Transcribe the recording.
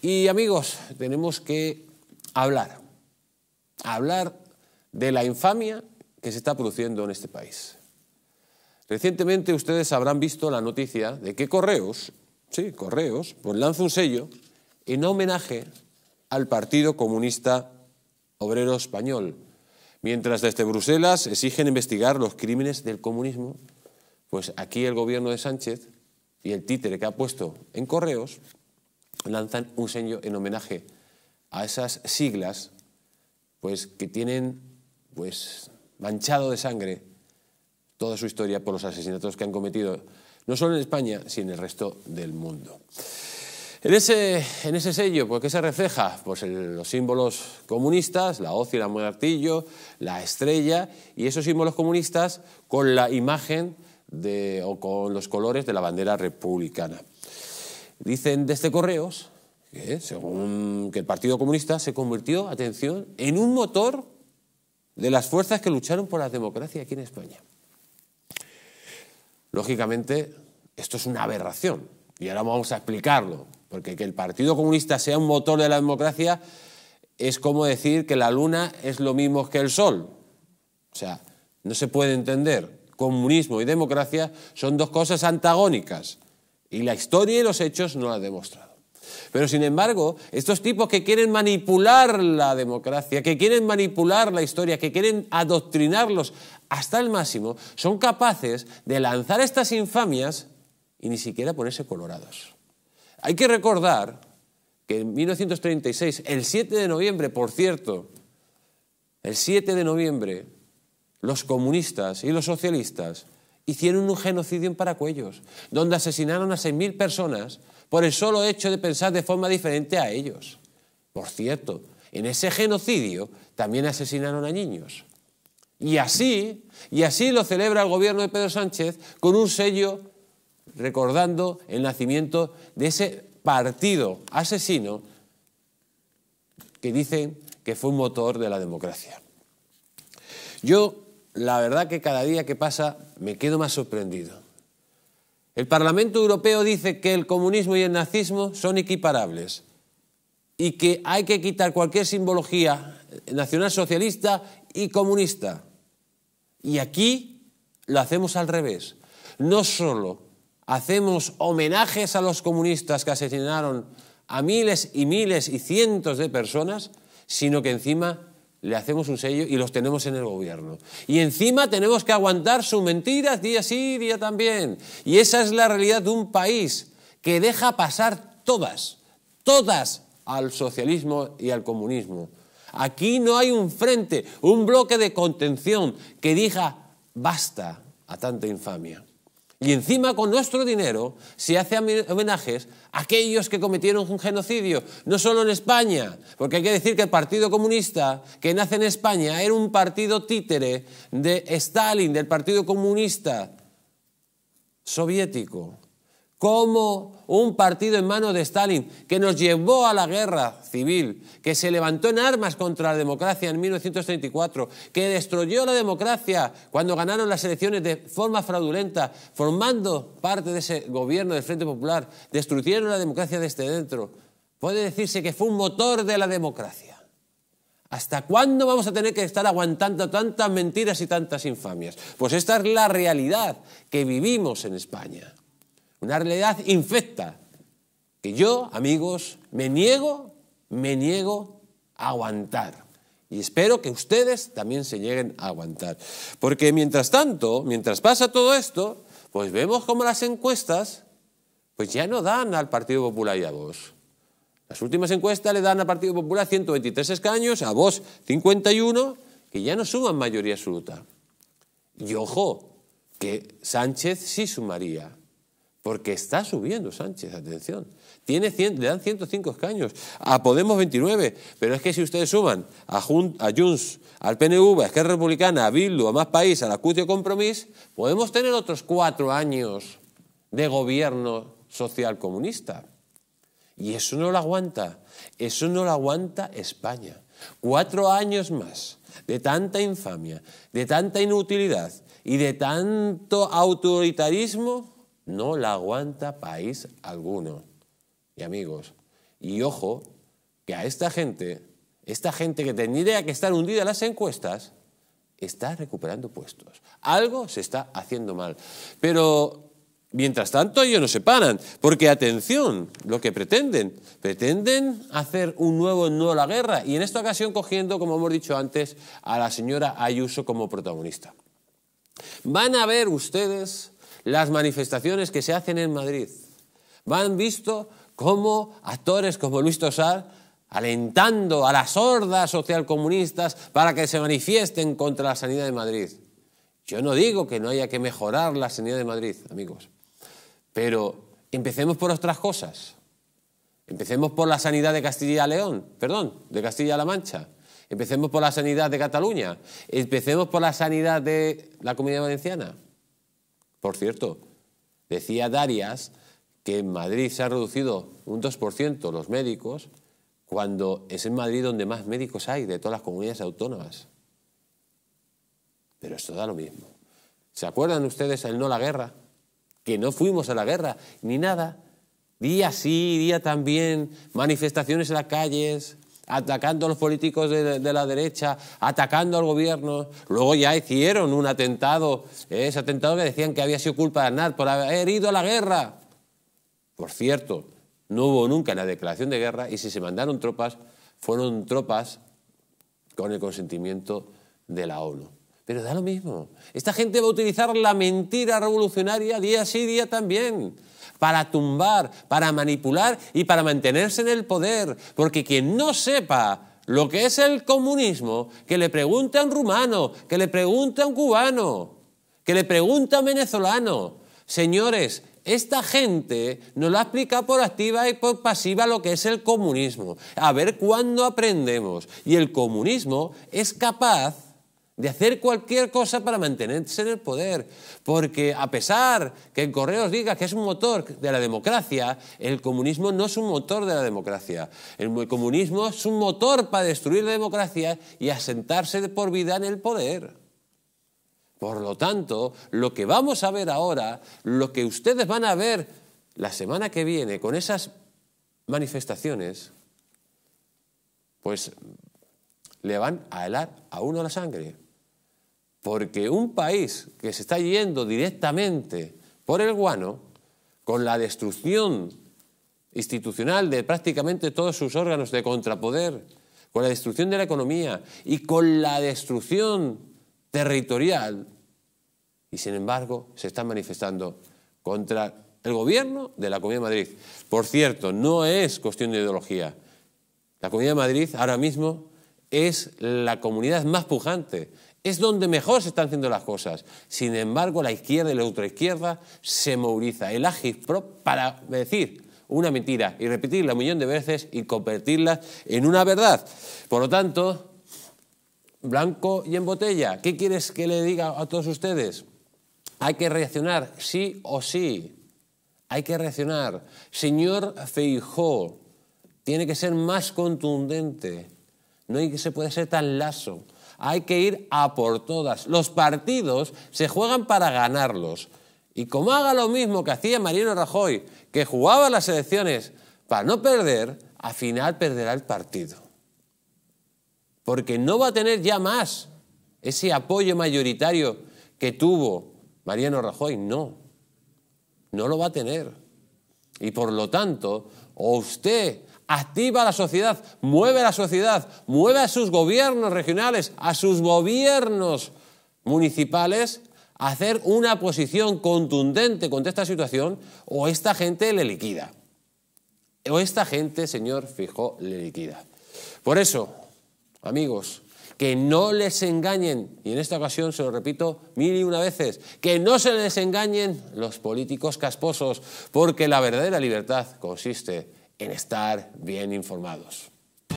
Y amigos, tenemos que hablar, hablar de la infamia que se está produciendo en este país. Recientemente ustedes habrán visto la noticia de que Correos, sí, Correos, pues lanza un sello en homenaje al Partido Comunista Obrero Español, mientras desde Bruselas exigen investigar los crímenes del comunismo, pues aquí el gobierno de Sánchez y el títere que ha puesto en Correos lanzan un sello en homenaje a esas siglas pues, que tienen pues, manchado de sangre toda su historia por los asesinatos que han cometido, no solo en España, sino en el resto del mundo. En ese, sello, pues, ¿qué se refleja? Pues los símbolos comunistas, la hoz y la martillo, la estrella, y esos símbolos comunistas con la imagen o con los colores de la bandera republicana. Dicen desde Correos que, según que el Partido Comunista se convirtió, atención, en un motor de las fuerzas que lucharon por la democracia aquí en España. Lógicamente, esto es una aberración y ahora vamos a explicarlo, porque que el Partido Comunista sea un motor de la democracia es como decir que la luna es lo mismo que el sol. O sea, no se puede entender. Comunismo y democracia son dos cosas antagónicas. Y la historia y los hechos no la han demostrado. Pero sin embargo, estos tipos que quieren manipular la democracia, que quieren manipular la historia, que quieren adoctrinarlos hasta el máximo, son capaces de lanzar estas infamias y ni siquiera ponerse colorados. Hay que recordar que en 1936, el 7 de noviembre, por cierto, el 7 de noviembre, los comunistas y los socialistas hicieron un genocidio en Paracuellos, donde asesinaron a 6.000 personas por el solo hecho de pensar de forma diferente a ellos. Por cierto, en ese genocidio también asesinaron a niños. Y así, y así lo celebra el gobierno de Pedro Sánchez con un sello recordando el nacimiento de ese partido asesino que dicen que fue un motor de la democracia. Yo la verdad que cada día que pasa me quedo más sorprendido. El Parlamento Europeo dice que el comunismo y el nazismo son equiparables y que hay que quitar cualquier simbología nacionalsocialista y comunista. Y aquí lo hacemos al revés. No solo hacemos homenajes a los comunistas que asesinaron a miles y miles y cientos de personas, sino que encima le hacemos un sello y los tenemos en el gobierno. Y encima tenemos que aguantar sus mentiras día sí, día también. Y esa es la realidad de un país que deja pasar todas, todas al socialismo y al comunismo. Aquí no hay un frente, un bloque de contención que diga basta a tanta infamia. Y encima con nuestro dinero se hace homenajes a aquellos que cometieron un genocidio, no solo en España, porque hay que decir que el Partido Comunista que nace en España era un partido títere de Stalin, del Partido Comunista soviético como un partido en manos de Stalin que nos llevó a la guerra civil, que se levantó en armas contra la democracia en 1934, que destruyó la democracia cuando ganaron las elecciones de forma fraudulenta, formando parte de ese gobierno del Frente Popular, destruyeron la democracia desde dentro. Puede decirse que fue un motor de la democracia. ¿Hasta cuándo vamos a tener que estar aguantando tantas mentiras y tantas infamias? Pues esta es la realidad que vivimos en España. Una realidad infecta que yo, amigos, me niego, me niego a aguantar. Y espero que ustedes también se lleguen a aguantar. Porque mientras tanto, mientras pasa todo esto, pues vemos como las encuestas pues ya no dan al Partido Popular y a vos Las últimas encuestas le dan al Partido Popular 123 escaños, a vos 51, que ya no suman mayoría absoluta. Y ojo, que Sánchez sí sumaría. Porque está subiendo Sánchez, atención. Tiene le dan 105 escaños, a Podemos 29, pero es que si ustedes suman a, Junts, al PNV, a Esquerra Republicana, a Bildu, a Más País, a la CUT y Compromís, podemos tener otros cuatro años de gobierno social comunista. Y eso no lo aguanta, eso no lo aguanta España. Cuatro años más de tanta infamia, de tanta inutilidad y de tanto autoritarismo no la aguanta país alguno. Y amigos, y ojo, que a esta gente, esta gente que tendría que estar hundida en las encuestas, está recuperando puestos. Algo se está haciendo mal. Pero mientras tanto ellos no se paran, porque atención, lo que pretenden, pretenden hacer un nuevo no a la guerra y en esta ocasión cogiendo, como hemos dicho antes, a la señora Ayuso como protagonista. Van a ver ustedes las manifestaciones que se hacen en Madrid. Van visto como actores como Luis Tosar alentando a las hordas socialcomunistas para que se manifiesten contra la sanidad de Madrid. Yo no digo que no haya que mejorar la sanidad de Madrid, amigos, pero empecemos por otras cosas. Empecemos por la sanidad de Castilla León, perdón, de Castilla-La Mancha. Empecemos por la sanidad de Cataluña. Empecemos por la sanidad de la Comunidad Valenciana. Por cierto, decía Darias que en Madrid se ha reducido un 2% los médicos cuando es en Madrid donde más médicos hay de todas las comunidades autónomas. Pero esto da lo mismo. ¿Se acuerdan ustedes el no la guerra? Que no fuimos a la guerra ni nada. Día sí, día también, manifestaciones en las calles, atacando a los políticos de, la derecha, atacando al gobierno. Luego ya hicieron un atentado, eh, ese atentado que decían que había sido culpa de Aznar por haber ido a la guerra. Por cierto, no hubo nunca la declaración de guerra y si se mandaron tropas, fueron tropas con el consentimiento de la ONU. Pero da lo mismo. Esta gente va a utilizar la mentira revolucionaria día sí, día también, para tumbar, para manipular y para mantenerse en el poder. Porque quien no sepa lo que es el comunismo, que le pregunte a un rumano, que le pregunte a un cubano, que le pregunte a un venezolano. Señores, esta gente nos la explica por activa y por pasiva lo que es el comunismo. A ver cuándo aprendemos. Y el comunismo es capaz de hacer cualquier cosa para mantenerse en el poder. Porque a pesar que en Correos diga que es un motor de la democracia, el comunismo no es un motor de la democracia. El comunismo es un motor para destruir la democracia y asentarse por vida en el poder. Por lo tanto, lo que vamos a ver ahora, lo que ustedes van a ver la semana que viene con esas manifestaciones, pues le van a helar a uno la sangre. Porque un país que se está yendo directamente por el guano, con la destrucción institucional de prácticamente todos sus órganos de contrapoder, con la destrucción de la economía y con la destrucción territorial, y sin embargo se está manifestando contra el gobierno de la Comunidad de Madrid. Por cierto, no es cuestión de ideología. La Comunidad de Madrid ahora mismo es la comunidad más pujante es donde mejor se están haciendo las cosas. Sin embargo, la izquierda y la ultraizquierda se moviliza el pro para decir una mentira y repetirla un millón de veces y convertirla en una verdad. Por lo tanto, blanco y en botella, ¿qué quieres que le diga a todos ustedes? Hay que reaccionar sí o sí. Hay que reaccionar. Señor Feijó, tiene que ser más contundente. No se puede ser tan laso. Hay que ir a por todas. Los partidos se juegan para ganarlos. Y como haga lo mismo que hacía Mariano Rajoy, que jugaba las elecciones para no perder, al final perderá el partido. Porque no va a tener ya más ese apoyo mayoritario que tuvo Mariano Rajoy. No, no lo va a tener. Y por lo tanto, o usted activa a la sociedad, mueve a la sociedad, mueve a sus gobiernos regionales, a sus gobiernos municipales a hacer una posición contundente contra esta situación o esta gente le liquida. O esta gente, señor Fijo, le liquida. Por eso, amigos, que no les engañen, y en esta ocasión se lo repito mil y una veces, que no se les engañen los políticos casposos, porque la verdadera libertad consiste en estar bien informados.